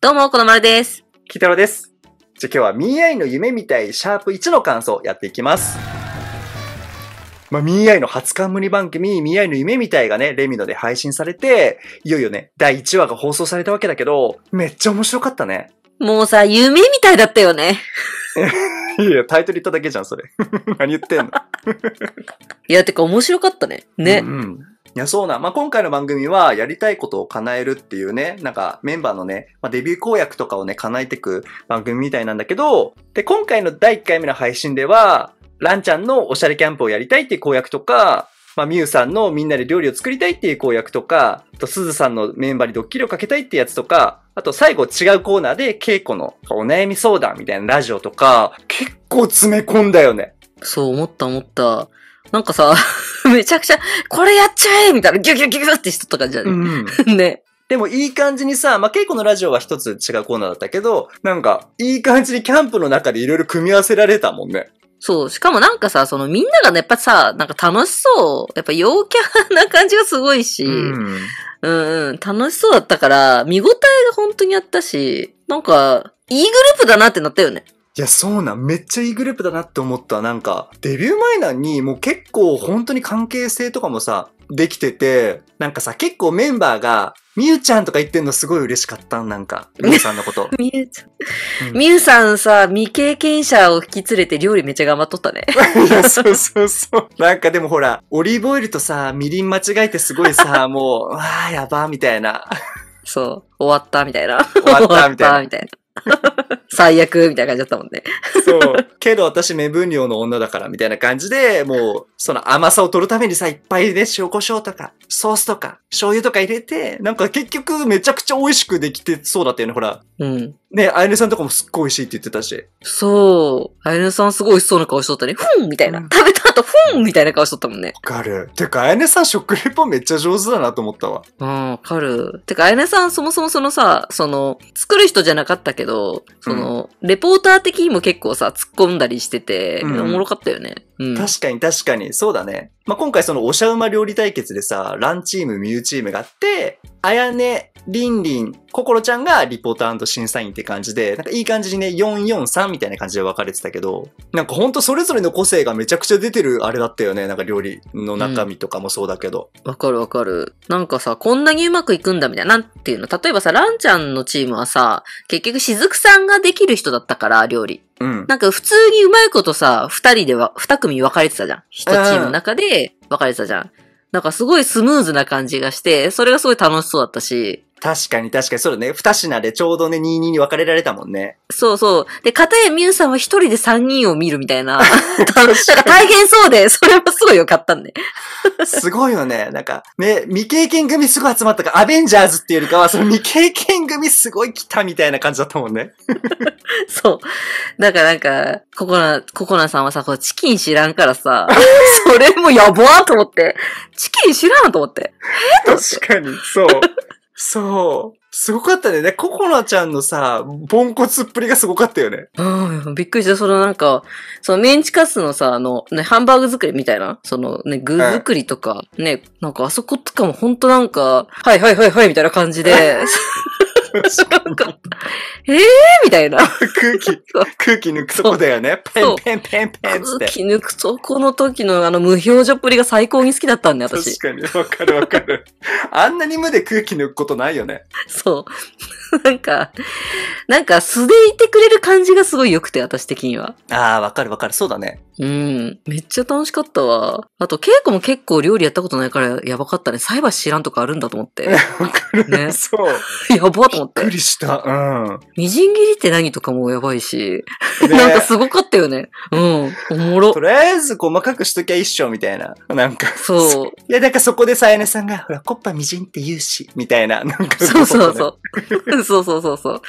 どうも、このまるです。キタロです。じゃあ今日はミーアイの夢みたいシャープ1の感想やっていきます。まあ、ミーアの初冠番組、ミーアイの夢みたいがね、レミノで配信されて、いよいよね、第1話が放送されたわけだけど、めっちゃ面白かったね。もうさ、夢みたいだったよね。いやいや、タイトル言っただけじゃん、それ。何言ってんの いや、てか面白かったね。ね。う。んうんいや、そうな。まあ、今回の番組は、やりたいことを叶えるっていうね、なんか、メンバーのね、まあ、デビュー公約とかをね、叶えてく番組みたいなんだけど、で、今回の第1回目の配信では、ランちゃんのおしゃれキャンプをやりたいっていう公約とか、まあ、ミュウさんのみんなで料理を作りたいっていう公約とか、あと、すずさんのメンバーにドッキリをかけたいってやつとか、あと、最後違うコーナーで、稽古のお悩み相談みたいなラジオとか、結構詰め込んだよね。そう、思った思った。なんかさ、めちゃくちゃ、これやっちゃえみたいな、ギュギュギュギュってしとった感じだね。うん、ね。でもいい感じにさ、ま稽古のラジオは一つ違うコーナーだったけど、なんか、いい感じにキャンプの中でいろいろ組み合わせられたもんね。そう。しかもなんかさ、そのみんながね、やっぱさ、なんか楽しそう。やっぱ陽キャな感じがすごいし、うん、うん、楽しそうだったから、見応えが本当にあったし、なんか、いいグループだなってなったよね。いや、そうなん、めっちゃいいグループだなって思った。なんか、デビュー前なのに、もう結構本当に関係性とかもさ、できてて、なんかさ、結構メンバーが、みゆちゃんとか言ってんのすごい嬉しかったなんか、みゆさんのこと。み ゆちゃん。み、ゆ、さんさ、未経験者を引き連れて料理めっちゃ頑張っとったね。そうそうそう。なんかでもほら、オリーブオイルとさ、みりん間違えてすごいさ、もう、わあやばーみたいな。そう、終わったみたいな。終わったみたいな。終わったみたいな。最悪みたいな感じだったもんね。そう。けど私目分量の女だからみたいな感じで、もう、その甘さを取るためにさ、いっぱいね、塩胡椒とか、ソースとか、醤油とか入れて、なんか結局めちゃくちゃ美味しくできてそうだったよね、ほら。うん。ね、あやねさんとかもすっごい美味しいって言ってたし。そう。あやねさんすごい美味しそうな顔しとったね。ふんみたいな。食べた後、ふんみたいな顔しとったもんね。わかる。てか、あやねさん食レポめっちゃ上手だなと思ったわ。うん、わかる。てか、あやねさんそもそもそのさ、その、作る人じゃなかったけど、その、うん、レポーター的にも結構さ、突っ込んだりしてて、うん、おもろかったよね。うん、確かに確かに、そうだね。まあ、今回そのおしゃうま料理対決でさ、ランチーム、ミューチームがあって、あやね、りんりん、こころちゃんがリポーター審査員って感じで、なんかいい感じにね、443みたいな感じで分かれてたけど、なんかほんとそれぞれの個性がめちゃくちゃ出てるあれだったよね。なんか料理の中身とかもそうだけど。わ、かるわかる。なんかさ、こんなにうまくいくんだみたいな。なんていうの例えばさ、ランちゃんのチームはさ、結局しずくさんができる人だったから、料理。うん。なんか普通にうまいことさ、二人では、二組分かれてたじゃん。一チームの中で分かれてたじゃん。なんかすごいスムーズな感じがして、それがすごい楽しそうだったし、確かに確かに、そうだね。二品でちょうどね、二二に分かれられたもんね。そうそう。で、片やみゆさんは一人で三人を見るみたいな。なんか大変そうで、それもすごいよかったんで。すごいよね。なんか、ね、未経験組すごい集まったから、アベンジャーズっていうよりかは、その未経験組すごい来たみたいな感じだったもんね。そう。だからなんか、ココナ、ココナさんはさ、こチキン知らんからさ、それもやばーと思って、チキン知らんと思って。えー、確かに、そう。そう。すごかったね。ココナちゃんのさ、ポンコツっぷりがすごかったよね。うん、びっくりした。そのなんか、そのメンチカツのさ、あの、ね、ハンバーグ作りみたいな、そのね、具作りとか、ね、なんかあそことかもほんとなんか、はいはいはいはいみたいな感じで、か、ええー、みたいな。空気、空気抜くとこだよね。ペンペンペンペンって。空気抜くとこの時のあの無表情っぷりが最高に好きだったんで、私。確かに、わかるわかる。あんなに無で空気抜くことないよね。そう。なんか、なんか素でいてくれる感じがすごい良くて、私的には。ああ、わかるわかる。そうだね。うん。めっちゃ楽しかったわ。あと、稽古も結構料理やったことないからやばかったね。菜箸知らんとかあるんだと思って。わかる。ね。そう。やばと思って。びっくりした。うん。みじん切りって何とかもやばいし。ね、なんかすごかったよね。うん。おもろ。とりあえず細かくしときゃ一緒みたいな。なんか。そう。いや、なんかそこでさやねさんが、ほら、コッパみじんって言うし、みたいな。なんかそうそうそう。そうそうそうそう。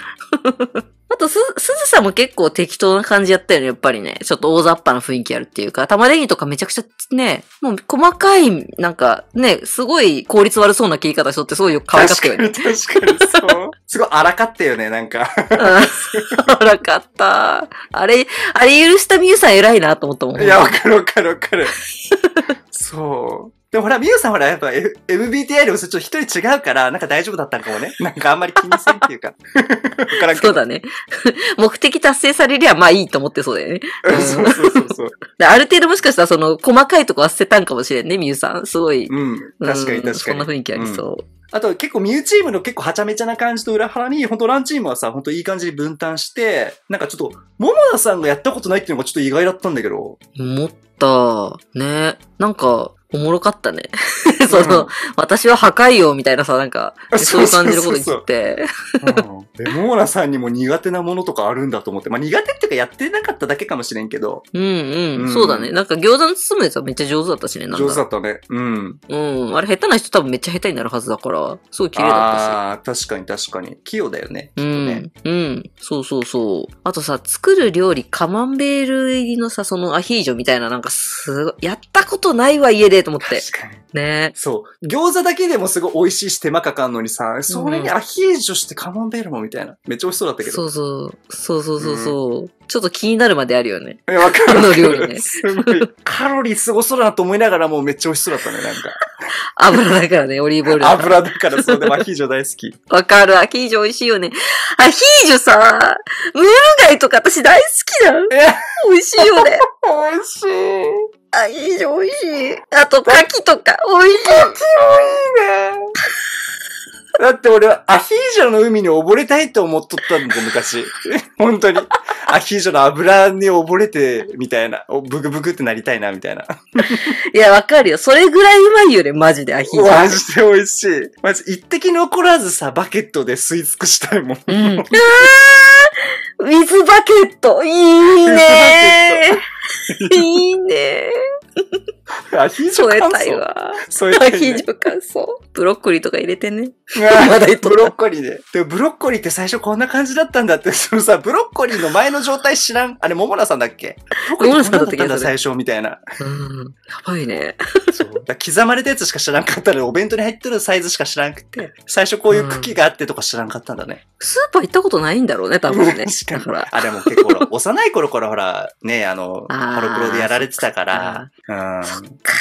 あと、す、すずさんも結構適当な感じやったよね、やっぱりね。ちょっと大雑把な雰囲気あるっていうか、玉ねぎとかめちゃくちゃね、もう細かい、なんかね、すごい効率悪そうな切り方しとってすごいよく可愛かったよね。確かに、確かに、そう。すごい荒かったよね、なんか。荒、うん、かった。あれ、あれ許したみゆさん偉いなと思ったもん。いや、わかるわかるわかる。そう。でもほら、みゆさんほら、やっぱ、MBTI でもそちょっと一人違うから、なんか大丈夫だったのかもね。なんかあんまり気にせんっていうか。か らそうだね。目的達成されりゃまあいいと思ってそうだよね。そうそうそうそう。ある程度もしかしたらその、細かいとこは捨てたんかもしれんね、みゆさん。すごい。うん。確かに確かに。ん、そんな雰囲気ありそう。うんあと結構ミューチームの結構はちゃめちゃな感じと裏腹に、本当ランチームはさ、本当いい感じに分担して、なんかちょっと、桃田さんがやったことないっていうのがちょっと意外だったんだけど。思った。ね。なんか、おもろかったね。その、うん、私は破壊王みたいなさ、なんか、そう感じること言って。で、モーラさんにも苦手なものとかあるんだと思って。まあ苦手っていうかやってなかっただけかもしれんけど。うんうん。うん、そうだね。なんか餃子の包むやつはめっちゃ上手だったしね。上手だったね。うん。うん。あれ下手な人多分めっちゃ下手になるはずだから、すごい綺麗だったし。ああ、確かに確かに。器用だよね。きうん、ね。うん。そうそうそう。あとさ、作る料理、カマンベール入りのさ、そのアヒージョみたいな、なんかすごい、やったことないわ、家でと思って。確かに。ねそう。餃子だけでもすごい美味しいし手間かかんのにさ、それにアヒージョしてカモンベールもみたいな。めっちゃ美味しそうだったけど。そうそう。そうそうそうそう。うん、ちょっと気になるまであるよね。え、わかる。の料理ね。すごい。カロリーすごそうだなと思いながらもうめっちゃ美味しそうだったね、なんか。油だからね、オリーブオイル。油だから、そうでもアヒージョ大好き。わかる、アヒージョ美味しいよね。アヒージョさ、ムール貝とか私大好きだ。美味しいよね。美味しい。あ、いい美味しい。あと、牡蠣とか、美味しい。牡蠣もいいね。だって俺はアヒージョの海に溺れたいと思っとったんだ、昔。本当に。アヒージョの油に溺れて、みたいな。ブクブクってなりたいな、みたいな。いや、わかるよ。それぐらいうまいよね、マジでアヒージョ。マジで美味しい。マジ、一滴残らずさ、バケットで吸い尽くしたいもん。うん、水バケットいいねーいいね。アヒージョ感想添えたいわ。アヒージョ感想。ブロッコリーとか入れてね。まだブロッコリーで。でブロッコリーって最初こんな感じだったんだって。そのさ、ブロッコリーの前の状態知らん。あれ、桃奈さんだっけ桃奈さんだったんだ、最初みたいな。うん。やばいね。そう。刻まれたやつしか知らんかったら、お弁当に入ってるサイズしか知らんくて、最初こういう茎があってとか知らんかったんだね。うん、スーパー行ったことないんだろうね、多分ね。確かに。あ、でも結構、幼い頃からほら、ね、あの、コロプロでやられてたから、うん。そっか。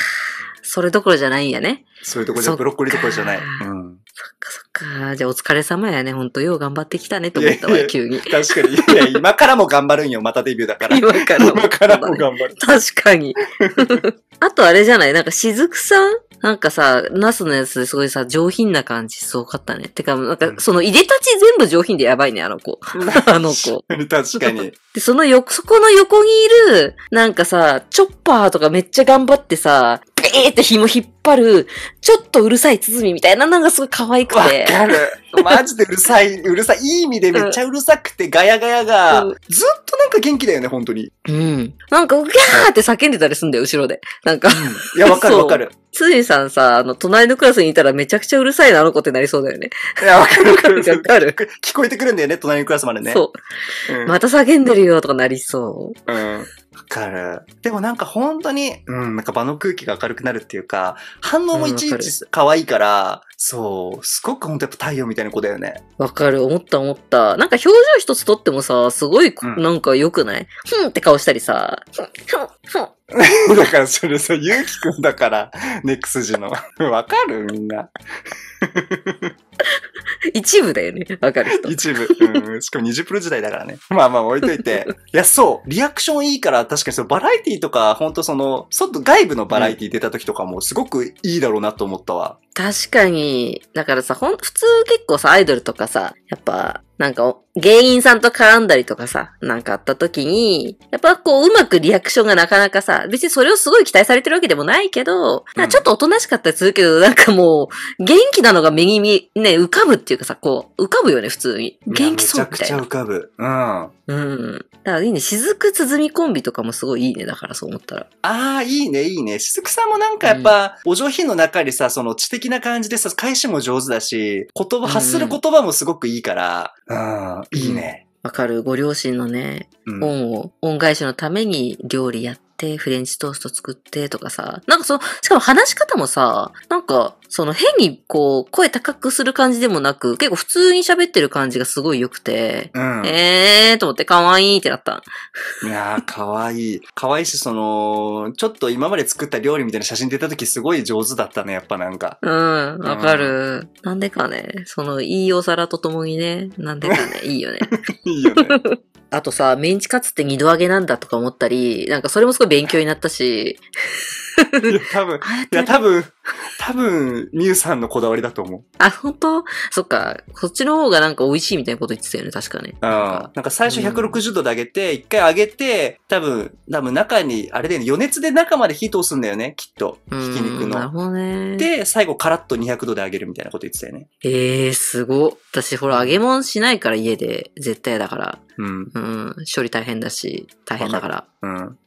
それどころじゃないんやね。それどころじゃ、ブロッコリーどころじゃない。うん。そっかそっか。じゃあお疲れ様やね。ほんと、よう頑張ってきたねと思ったわ、急に。確かに。いや、今からも頑張るんよ。またデビューだから。今からも。今からも頑張る。確かに。あとあれじゃないなんか、しずくさんなんかさ、ナスのやつですごいさ、上品な感じ、すごかったね。てか、なんか、その、入れたち全部上品でやばいね、あの子。あの子。確かに。で、その横、そこの横にいる、なんかさ、チョッパーとかめっちゃ頑張ってさ、ビーって紐引っ張る、ちょっとうるさい鼓みたいなのがすごい可愛くて。わかる。マジでうるさい、うるさい。いい意味でめっちゃうるさくて、ガヤガヤが、うん、ずっとなんか元気だよね、本当に。うん。なんか、うぎゃーって叫んでたりすんだよ、後ろで。なんか、うん。いや、わかるわかる。つみさんさ、あの、隣のクラスにいたらめちゃくちゃうるさいな、あの子ってなりそうだよね。いや、わかるわかる。わかる。聞こえてくるんだよね、隣のクラスまでね。そう。うん、また叫んでるよ、とかなりそう。うん。わかる。でもなんか本当に、うん、なんか場の空気が明るくなるっていうか、反応もいちいち可愛いから、そう、すごく本当やっぱ太陽みたいな子だよね。わかる、思った思った。なんか表情一つとってもさ、すごい、うん、なんか良くないふんって顔したりさ、ふん、ふん、ふん。だからそれさ、ゆうきくんだから、ネクスジの。わかるみんな。一部だよね。わかる人。一部。うん。しかも二次プロ時代だからね。まあまあ置いといて。いや、そう。リアクションいいから、確かにそのバラエティとか、本当その、外、外部のバラエティ出た時とかも、すごくいいだろうなと思ったわ。確かに。だからさ、ほん、普通結構さ、アイドルとかさ、やっぱ、なんか、芸人さんと絡んだりとかさ、なんかあった時に、やっぱこう、うまくリアクションがなかなかさ、別にそれをすごい期待されてるわけでもないけど、なん、ちょっとおとなしかったりするけど、なんかもう、元気なのが目に見、ね、浮かぶっていうかさ、こう、浮かぶよね、普通に。元気そうみたいな。めちゃくちゃ浮かぶ。うん。うん。だからいいね、雫鼓コンビとかもすごいいいね、だからそう思ったら。ああ、いいね、いいね。雫さんもなんかやっぱ、うん、お上品の中でさ、その知的な感じでさ、返しも上手だし、言葉、発する言葉もすごくいいから、ああ、いいね。わかる。ご両親のね、うん恩を、恩返しのために料理やっ、フレンチトースト作ってとかさ、なんかその、しかも話し方もさ、なんか、その変にこう、声高くする感じでもなく、結構普通に喋ってる感じがすごい良くて、うん、えーと思って可愛いってなった。いやー、可愛い。可愛いし、その、ちょっと今まで作った料理みたいな写真出た時すごい上手だったね、やっぱなんか。うん、わかる、うん、なんでかね、その、いいお皿とともにね、なんでかね、いいよね。いいよね。あとさ、メンチカツって二度揚げなんだとか思ったり、なんかそれもすごい勉強になったし。いや、多分、いや、多分、多分、ミュウさんのこだわりだと思う。あ、本当そっか。そっちの方がなんか美味しいみたいなこと言ってたよね、確かね。うん。なんか最初160度で上げて、一、回上げて、多分、多分中に、あれで、ね、余熱で中まで火通すんだよね、きっと。ひき肉の。なるほどね。で、最後カラッと200度で上げるみたいなこと言ってたよね。ええー、すご。私、ほら、揚げ物しないから家で、絶対だから。うん。うん。処理大変だし、大変だから。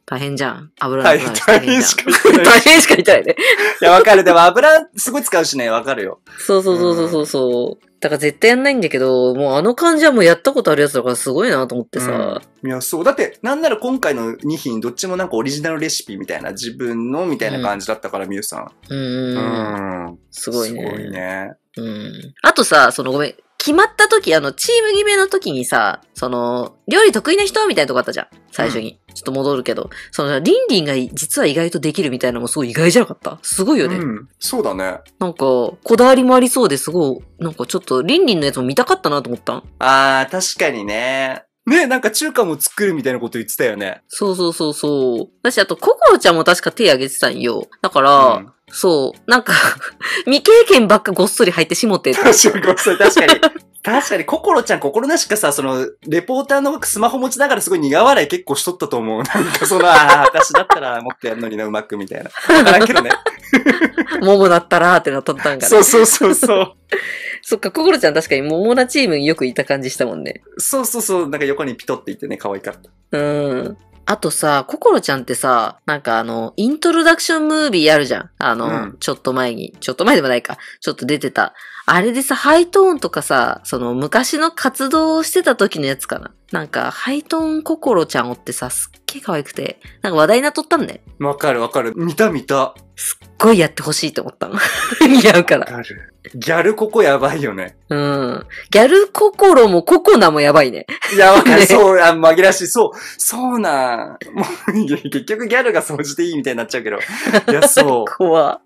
大変じゃん。油大変大変しかない。大変しか言ってないね。いや、わかる。でも油すごい使うしね、わかるよ。そうそうそうそうそう。うん、だから絶対やんないんだけど、もうあの感じはもうやったことあるやつだからすごいなと思ってさ。うん、いや、そう。だって、なんなら今回の2品どっちもなんかオリジナルレシピみたいな、自分のみたいな感じだったから、み、う、ゆ、ん、さん。うん。うん。すごいね。すごいね。うん。あとさ、そのごめん、決まった時、あの、チーム決めの時にさ、その、料理得意な人みたいなとこあったじゃん、最初に。ちょっと戻るけど、その、リンリンが実は意外とできるみたいなのもすごい意外じゃなかったすごいよね。うん、そうだね。なんか、こだわりもありそうですごい、なんかちょっと、リンリンのやつも見たかったなと思ったん。あー、確かにね。ねなんか中華も作るみたいなこと言ってたよね。そうそうそうそう。私、あと、ココロちゃんも確か手挙げてたんよ。だから、うんそう。なんか 未経験ばっかごっそり入ってしもて。確かに、ごっそり、確かに。確かに、心ちゃん心なしかさ、その、レポーターのスマホ持ちながらすごい苦笑い結構しとったと思う。なんかその、ああ、私だったらもっとやるのにな、うまくみたいな。わかけどね。桃だったらってなっとったんかな。そうそうそうそう。そっか、心ちゃん確かに桃なチームによくいた感じしたもんね。そうそうそう、なんか横にピトっていてね、可愛かった。うん。あとさ、心ちゃんってさ、なんかあの、イントロダクションムービーあるじゃん。あの、うん、ちょっと前に、ちょっと前でもないか、ちょっと出てた。あれでさ、ハイトーンとかさ、その昔の活動をしてた時のやつかな。なんか、ハイトーン心ちゃんをってさ、すっげえ可愛くて、なんか話題になっとったんだよ。わかるわかる。見た見た。すっごいやってほしいと思ったの。似合うから。ギャルここやばいよね。うん。ギャル心もココナもやばいね。や、ばい、そう、あ、紛らしい。そう、そうなん。もう、結局ギャルが掃除でいいみたいになっちゃうけど。いや、そう。怖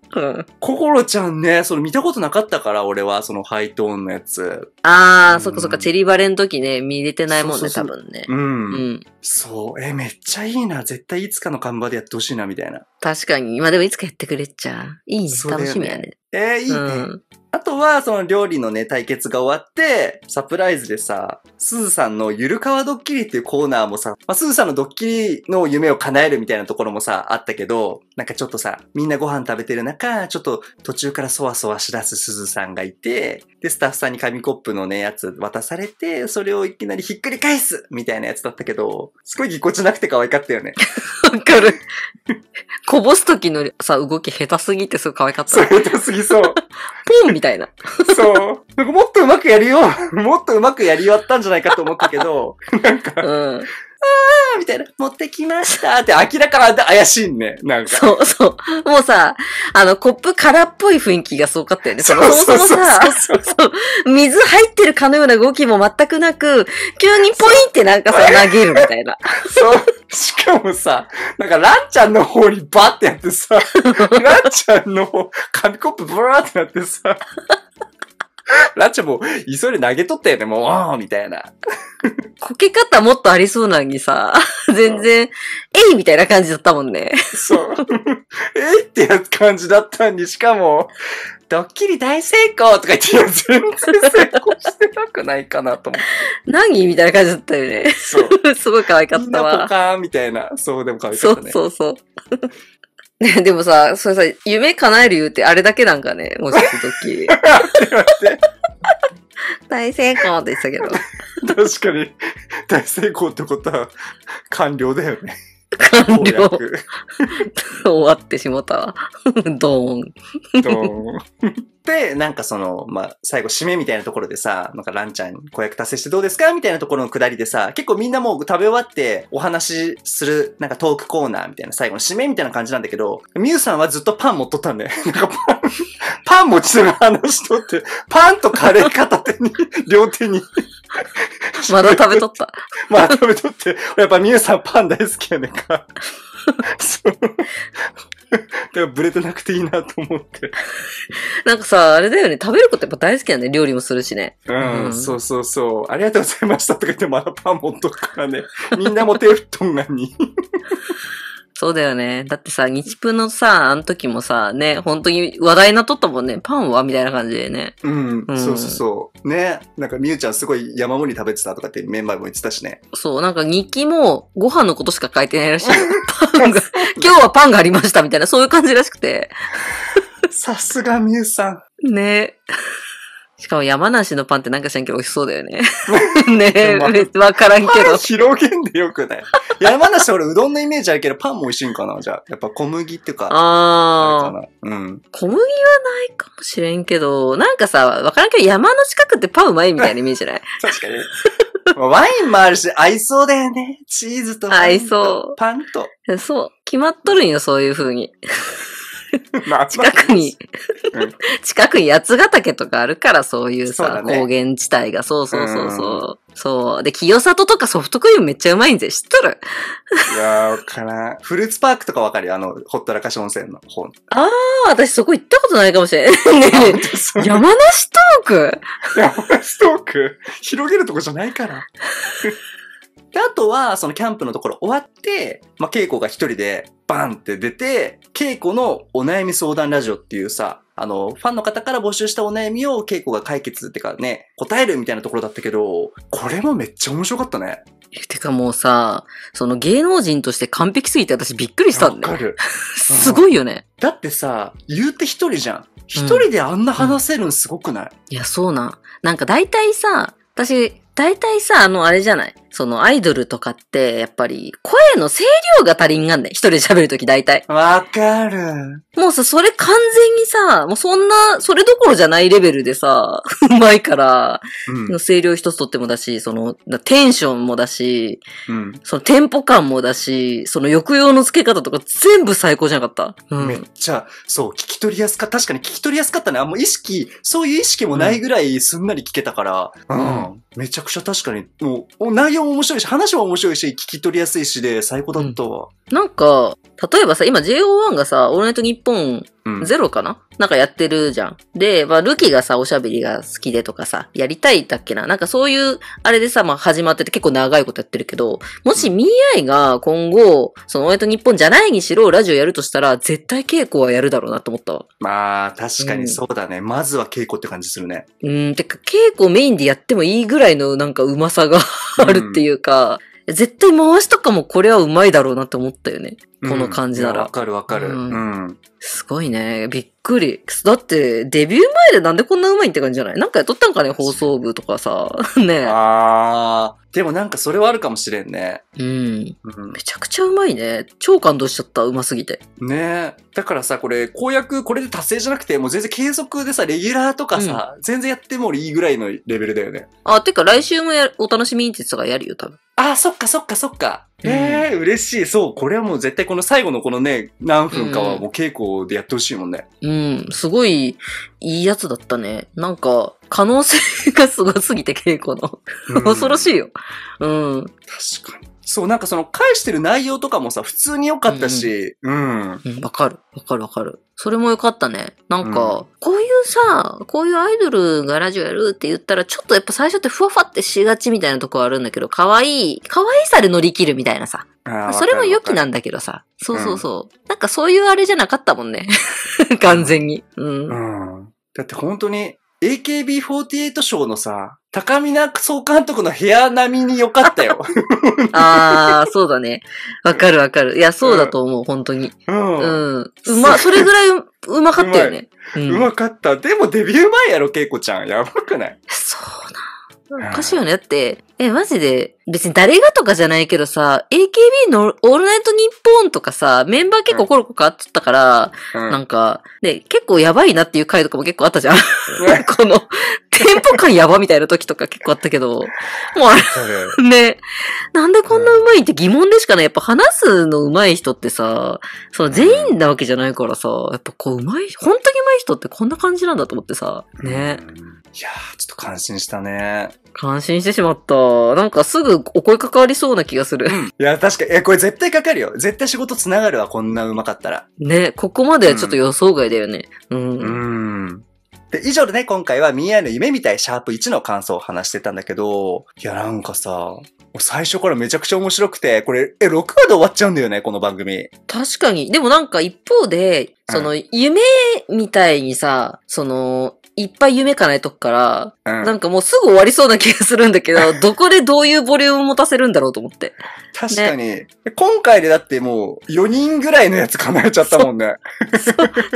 心ちゃんね、その見たことなかったから、俺は、そのハイトーンのやつ。ああ、うん、そっかそっか、チェリバレの時ね、見れてないもんね、そうそうそう多分ね。うん。うん。そう。え、めっちゃいいな。絶対いつかの看板でやってほしいな、みたいな。確かに。今でもいつかやってくれっちゃ。いいね。楽しみやね。えー、いいね。うんあとは、その料理のね、対決が終わって、サプライズでさ、すずさんのゆるかわドッキリっていうコーナーもさ、まあ、すずさんのドッキリの夢を叶えるみたいなところもさ、あったけど、なんかちょっとさ、みんなご飯食べてる中、ちょっと途中からそわそわしだすすずさんがいて、で、スタッフさんに紙コップのね、やつ渡されて、それをいきなりひっくり返すみたいなやつだったけど、すごいぎこちなくて可愛かったよね。わかる。こぼすときのさ、動き下手すぎてすごい可愛かった。そう、下手すぎそう。ポンみたいな。そう。もっと上手くやるよ。もっと上手くやり終わったんじゃないかと思ったけど、なんか、うん、あーみたいな、持ってきましたって明らかに怪しいね。なんか。そうそう。もうさ、あの、コップ空っぽい雰囲気がすごかったよね。そもそもさ、水入ってるかのような動きも全くなく、急にポインってなんかさ、投げるみたいな。そう。しかもさ、なんか、ランちゃんの方にバーってやってさ、ランちゃんの方、紙コップブラーってなってさ、ラッチャも急いで投げとったよね、もう、あみたいな。こけ方もっとありそうなのにさ、全然、えいみたいな感じだったもんね。そう。えいってやつ感じだったんに、しかも、ドッキリ大成功とか言って、全然成功してなくないかなと思って。何みたいな感じだったよね。そう。すごい可愛かったわ。みんか、みたいな。そう、でも可愛かったね。そうそうそう。ね、でもさ、それさ、夢叶える言うてあれだけなんかね、もうと時。大成功って言ってたけど。確かに、大成功ってことは、完了だよね。完了。終わってしもたわ。ドーン。ドーン。で、なんかその、まあ、最後締めみたいなところでさ、なんかランちゃん子役達成してどうですかみたいなところの下りでさ、結構みんなもう食べ終わってお話しする、なんかトークコーナーみたいな最後の締めみたいな感じなんだけど、みゆさんはずっとパン持っとったんだよ。なんかパン、パン持ちする話とって、パンとカレー片手に、両手に。まだ食べとった。まだ食べとって。やっぱみゆさんパン大好きやねんか。そう。だからブレてなくていいなと思って。なんかさ、あれだよね。食べることやっぱ大好きやね。料理もするしね。うん、うん、そうそうそう。ありがとうございましたとか言ってまだパン持っとくからね。みんなも手とんがに。そうだよね。だってさ、日プのさ、あの時もさ、ね、本当に話題なとったもんね。パンはみたいな感じでね。うん、うん、そうそうそう。ね、なんかみゆちゃんすごい山盛り食べてたとかってメンバーも言ってたしね。そう、なんか日記もご飯のことしか書いてないらしい。パンが、今日はパンがありましたみたいな、そういう感じらしくて。さすがみゆさん。ね。しかも山梨のパンってなんかしらんけど美味しそうだよね。ねえ、まわからんけど。広げんでよくない山梨俺うどんのイメージあるけど、パンも美味しいんかなじゃあ。やっぱ小麦っていうか。ああ。うん。小麦はないかもしれんけど、なんかさ、わからんけど山の近くってパンうまいみたいなイメージない 確かに。ワインもあるし、合いそうだよね。チーズとと。合いそう。パンと。そう。決まっとるんよ、そういう風に。近くに、近くに八ヶ岳とかあるから、そういうさ、高原地帯が。そうそうそうそう。そう。で、清里とかソフトクリームめっちゃうまいんぜ。知っとるいやー、かな。フルーツパークとかわかるよ。あの、ほったらかし温泉の本。あー、私そこ行ったことないかもしれん。ね山梨トーク山梨トーク広げるとこじゃないから。で、あとは、そのキャンプのところ終わって、まあ、稽古が一人でバンって出て、稽古のお悩み相談ラジオっていうさ、あの、ファンの方から募集したお悩みを稽古が解決ってかね、答えるみたいなところだったけど、これもめっちゃ面白かったね。てかもうさ、その芸能人として完璧すぎて私びっくりしたんだよ。わかる。すごいよね。だってさ、言うて一人じゃん。一人であんな話せるんすごくない、うんうん、いや、そうななんか大体さ、私、大体さ、あの、あれじゃないそのアイドルとかって、やっぱり声の声量が足りんがんね。一人で喋るとき大体。わかる。もうさ、それ完全にさ、もうそんな、それどころじゃないレベルでさ、うまいから、うん、声量一つとってもだし、その、テンションもだし、うん、そのテンポ感もだし、その抑揚の付け方とか全部最高じゃなかった。うん、めっちゃ、そう、聞き取りやすかった。確かに聞き取りやすかったね。あ、もう意識、そういう意識もないぐらいすんなり聞けたから、うん。うん、めちゃくちゃ確かに、もう、内容面白いし、話も面白いし、聞き取りやすいしで、最高だったわ。なんか、例えばさ、今 JO1 がさ、オールナイトニッポンうん、ゼロかななんかやってるじゃん。で、まあ、ルキがさ、おしゃべりが好きでとかさ、やりたいだっけななんかそういう、あれでさ、まあ、始まってて結構長いことやってるけど、もし、ミーアイが今後、その、俺と日本じゃないにしろ、ラジオやるとしたら、絶対稽古はやるだろうなと思ったわ。まあ、確かにそうだね。うん、まずは稽古って感じするね。うん、てか、稽古メインでやってもいいぐらいの、なんか、うまさがあるっていうか、うん、絶対回しとかもこれはうまいだろうなって思ったよね。この感じなら。わ、うん、かるわかる。うんすごいね。びっくり。だって、デビュー前でなんでこんなうまいって感じじゃないなんかやっとったんかね、放送部とかさ。ねあー。でもなんかそれはあるかもしれんね。うん。うん、めちゃくちゃうまいね。超感動しちゃった、うますぎて。ねだからさ、これ、公約、これで達成じゃなくて、もう全然継続でさ、レギュラーとかさ、うん、全然やってもいいぐらいのレベルだよね。あ、てか来週もやお楽しみにって言ってたからやるよ、多分。あ、そっかそっかそっか。ええー、嬉しい。そう、これはもう絶対この最後のこのね、何分かはもう稽古を、でやってほしいもんね。うん、すごいいいやつだったね。なんか、可能性がすごすぎて、稽古の。恐ろしいよ。うん。確かに。そう、なんかその返してる内容とかもさ、普通に良かったし、うん。わ、うん、かる。わかるわかる。それも良かったね。なんか、うん、こういうさ、こういうアイドルがラジオやるって言ったら、ちょっとやっぱ最初ってふわふわってしがちみたいなとこあるんだけど、可愛い、可愛さで乗り切るみたいなさ。それも良きなんだけどさ。そうそうそう、うん、なんかそういうあれじゃなかったもんね。完全に。うん。だって本当に、AKB48 賞のさ、高見な総監督の部屋並みに良かったよ。ああ、そうだね。わかるわかる。いや、そうだと思う、うん、本当に。うん。うま、それぐらいううまかったよね。うまうん、かった。でもデビュー前やろ、恵子ちゃん。やばくないそうおかしいよね。だって、え、マジで、別に誰がとかじゃないけどさ、AKB のオールナイトニッポンとかさ、メンバー結構コロコロ変わっちゃったから、うん、なんか、で、結構やばいなっていう回とかも結構あったじゃん。この、テンポ感やばみたいな時とか結構あったけど、もうあれ、ね、なんでこんな上手いって疑問でしかない。やっぱ話すの上手い人ってさ、その全員なわけじゃないからさ、やっぱこう上手い、本当に上手い人ってこんな感じなんだと思ってさ、ね。いやー、ちょっと感心したね。感心してしまった。なんかすぐお声かかりそうな気がする。いや、確かに。え、これ絶対かかるよ。絶対仕事つながるわ、こんなうまかったら。ね、ここまではちょっと予想外だよね。うん。うん。で、以上でね、今回はミーアイの夢みたいシャープ1の感想を話してたんだけど、いや、なんかさ、最初からめちゃくちゃ面白くて、これ、え、6話で終わっちゃうんだよね、この番組。確かに。でもなんか一方で、その、夢みたいにさ、うん、その、いっぱい夢叶えとくから、うん、なんかもうすぐ終わりそうな気がするんだけど、どこでどういうボリュームを持たせるんだろうと思って。確かに、ね、今回でだってもう4人ぐらいのやつ叶えちゃったもんね。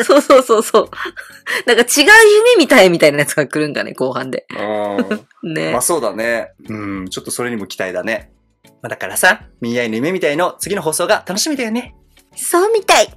そうそうそうそう。なんか違う夢みたいみたいなやつが来るんだね、後半で。ね。まあそうだね。うん、ちょっとそれにも期待だね。まあ、だからさ、見合いの夢みたいの次の放送が楽しみだよね。そうみたい。